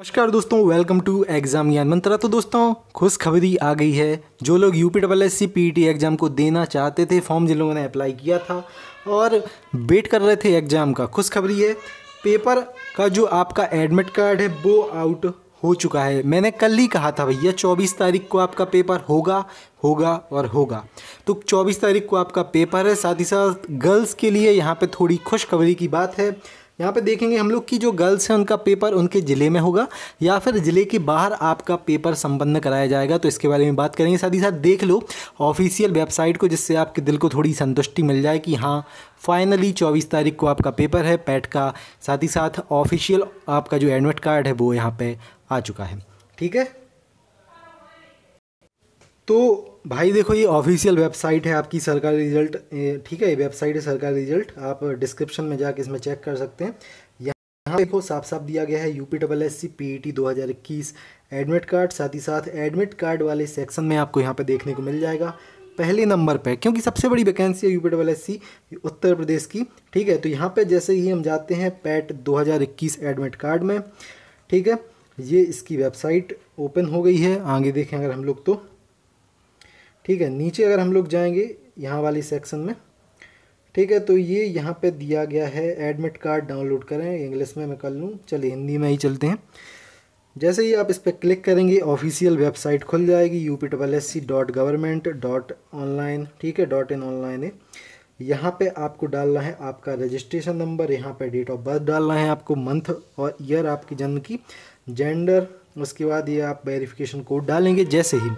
नमस्कार दोस्तों welcome to exam ज्ञान मंत्रा तो दोस्तों खुशखबरी आ गई है जो लोग U P double S C P T exam को देना चाहते थे फॉर्म जिन लोगों ने अप्लाई किया था और वेट कर रहे थे एग्ज़ाम का खुशखबरी है पेपर का जो आपका एडमिट कार्ड है वो आउट हो चुका है मैंने कल ही कहा था भैया चौबीस तारीख को आपका पेपर होगा होगा और होगा तो चौबीस तारीख को आपका पेपर है साथ ही साथ गर्ल्स के लिए यहाँ पे थोड़ी खुशखबरी की बात है यहाँ पे देखेंगे हम लोग की जो गर्ल्स हैं उनका पेपर उनके ज़िले में होगा या फिर ज़िले के बाहर आपका पेपर संपन्न कराया जाएगा तो इसके बारे में बात करेंगे साथ ही साथ देख लो ऑफिशियल वेबसाइट को जिससे आपके दिल को थोड़ी संतुष्टि मिल जाए कि हाँ फाइनली चौबीस तारीख को आपका पेपर है पैट का साथ ही साथ ऑफिशियल आपका जो एडमिट कार्ड है वो यहाँ पर आ चुका है ठीक है तो भाई देखो ये ऑफिशियल वेबसाइट है आपकी सरकारी रिजल्ट ठीक है ये वेबसाइट है सरकारी रिजल्ट आप डिस्क्रिप्शन में जाके इसमें चेक कर सकते हैं यहाँ देखो साफ साफ दिया गया है UP double S C P T दो हज़ार इक्कीस एडमिट कार्ड साथ ही साथ एडमिट कार्ड वाले सेक्शन में आपको यहाँ पे देखने को मिल जाएगा पहले नंबर पर क्योंकि सबसे बड़ी वैकेंसी है UP double S C Uttar Pradesh की ठीक है तो यहाँ पे जैसे ही हम जाते हैं पैट 2021 एडमिट कार्ड में ठीक है ये इसकी वेबसाइट ओपन हो गई है आगे देखें अगर हम लोग तो ठीक है नीचे अगर हम लोग जाएंगे यहाँ वाली सेक्शन में ठीक है तो ये यहाँ पे दिया गया है एडमिट कार्ड डाउनलोड करें इंग्लिश में मैं कर लूँ चलिए हिंदी में ही चलते हैं जैसे ही आप इस पर क्लिक करेंगे ऑफिशियल वेबसाइट खुल जाएगी U P double S C dot government dot online ठीक है डॉट इन ऑनलाइन है यहाँ पे आपको डालना है आपका रजिस्ट्रेशन नंबर यहाँ पे डेट ऑफ बर्थ डालना है आपको मंथ और ईयर आपकी जन्म की जेंडर उसके बाद ये आप वेरिफिकेशन कोड डालेंगे जैसे ही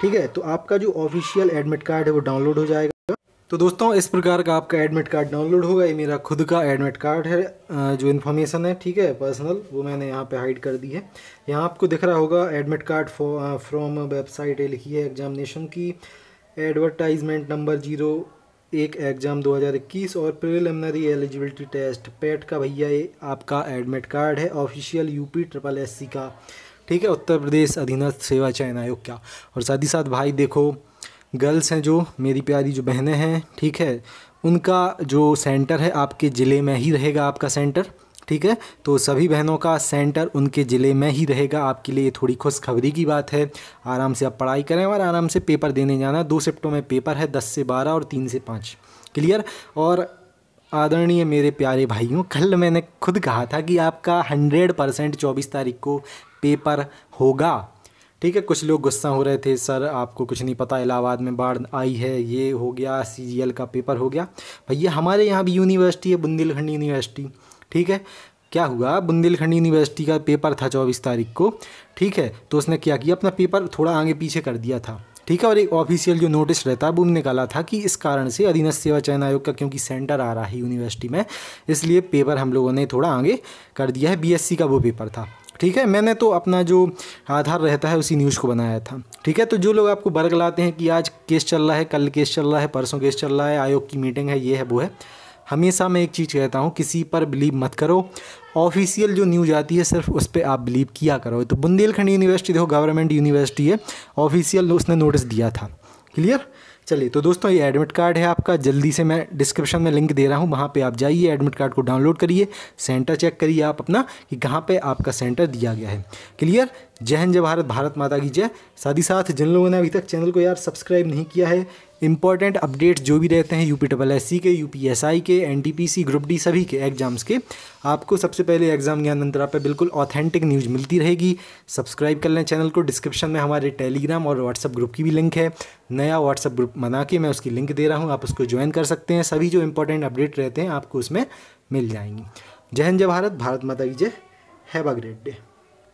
ठीक है तो आपका जो ऑफिशियल एडमिट कार्ड है वो डाउनलोड हो जाएगा तो दोस्तों इस प्रकार का आपका एडमिट कार्ड डाउनलोड होगा ये मेरा खुद का एडमिट कार्ड है जो इन्फॉर्मेशन है ठीक है पर्सनल वो मैंने यहाँ पे हाइड कर दी है यहाँ आपको दिख रहा होगा एडमिट कार्ड फ्रॉम वेबसाइट लिखी है एग्जामिनेशन की एडवर्टाइजमेंट नंबर जीरो एक एग्ज़ाम 2021 और प्रिलिमिनरी एलिजिबिलिटी टेस्ट पेट का भैया ये आपका एडमिट कार्ड है ऑफिशियल यूपी ट्रिपल एससी का ठीक है उत्तर प्रदेश अधीनस्थ सेवा चयन आयोग का और साथ ही साथ भाई देखो गर्ल्स हैं जो मेरी प्यारी जो बहनें हैं ठीक है उनका जो सेंटर है आपके ज़िले में ही रहेगा आपका सेंटर ठीक है तो सभी बहनों का सेंटर उनके ज़िले में ही रहेगा आपके लिए थोड़ी खुशखबरी की बात है आराम से आप पढ़ाई करें और आराम से पेपर देने जाना दो शिफ्टों में पेपर है दस से बारह और तीन से पाँच क्लियर और आदरणीय मेरे प्यारे भाइयों कल मैंने खुद कहा था कि आपका हंड्रेड परसेंट चौबीस तारीख को पेपर होगा ठीक है कुछ लोग गुस्सा हो रहे थे सर आपको कुछ नहीं पता इलाहाबाद में बाढ़ आई है ये हो गया सी का पेपर हो गया भैया हमारे यहाँ भी यूनिवर्सिटी है बुंदेलखंड यूनिवर्सिटी ठीक है क्या हुआ बुंदेलखंड यूनिवर्सिटी का पेपर था चौबीस तारीख को ठीक है तो उसने क्या किया अपना पेपर थोड़ा आगे पीछे कर दिया था ठीक है और एक ऑफिशियल जो नोटिस रहता है वो निकाला था कि इस कारण से अधीनस्थ सेवा चयन आयोग का क्योंकि सेंटर आ रहा है यूनिवर्सिटी में इसलिए पेपर हम लोगों ने थोड़ा आगे कर दिया है बीएससी का वो पेपर था ठीक है मैंने तो अपना जो आधार रहता है उसी न्यूज़ को बनाया था ठीक है तो जो लोग आपको बर्ग लाते हैं कि आज केस चल रहा है कल केस चल रहा है परसों केस चल रहा है आयोग की मीटिंग है ये है वो है हमेशा मैं एक चीज़ कहता हूँ किसी पर बिलीव मत करो ऑफिशियल जो न्यूज आती है सिर्फ उस पर आप बिलीव किया करो तो बुंदेलखंड यूनिवर्सिटी देखो गवर्नमेंट यूनिवर्सिटी है ऑफिशियल उसने नोटिस दिया था क्लियर चलिए तो दोस्तों ये एडमिट कार्ड है आपका जल्दी से मैं डिस्क्रिप्शन में लिंक दे रहा हूँ वहाँ पे आप जाइए एडमिट कार्ड को डाउनलोड करिए सेंटर चेक करिए आप अपना कि कहाँ पे आपका सेंटर दिया गया है क्लियर जय हिंद जय भारत भारत माता की जय साथ ही साथ जिन लोगों ने अभी तक चैनल को यार सब्सक्राइब नहीं किया है इंपॉर्टेंट अपडेट्स जो भी रहते हैं यू डबल एस सी के यू के एन ग्रुप डी सभी के एग्जाम्स के आपको सबसे पहले एग्जाम ज्ञान अंतरा पर बिल्कुल ऑथेंटिक न्यूज़ मिलती रहेगी सब्सक्राइब कर लें चैनल को डिस्क्रिप्शन में हमारे टेलीग्राम और व्हाट्सअप ग्रुप की भी लिंक है नया व्हाट्सअप ग्रुप बना के मैं उसकी लिंक दे रहा हूँ आप उसको ज्वाइन कर सकते हैं सभी जो इंपॉर्टेंट अपडेट रहते हैं आपको उसमें मिल जाएंगी जय हिंद जय भारत भारत माता की जय हैव अ ग्रेट डे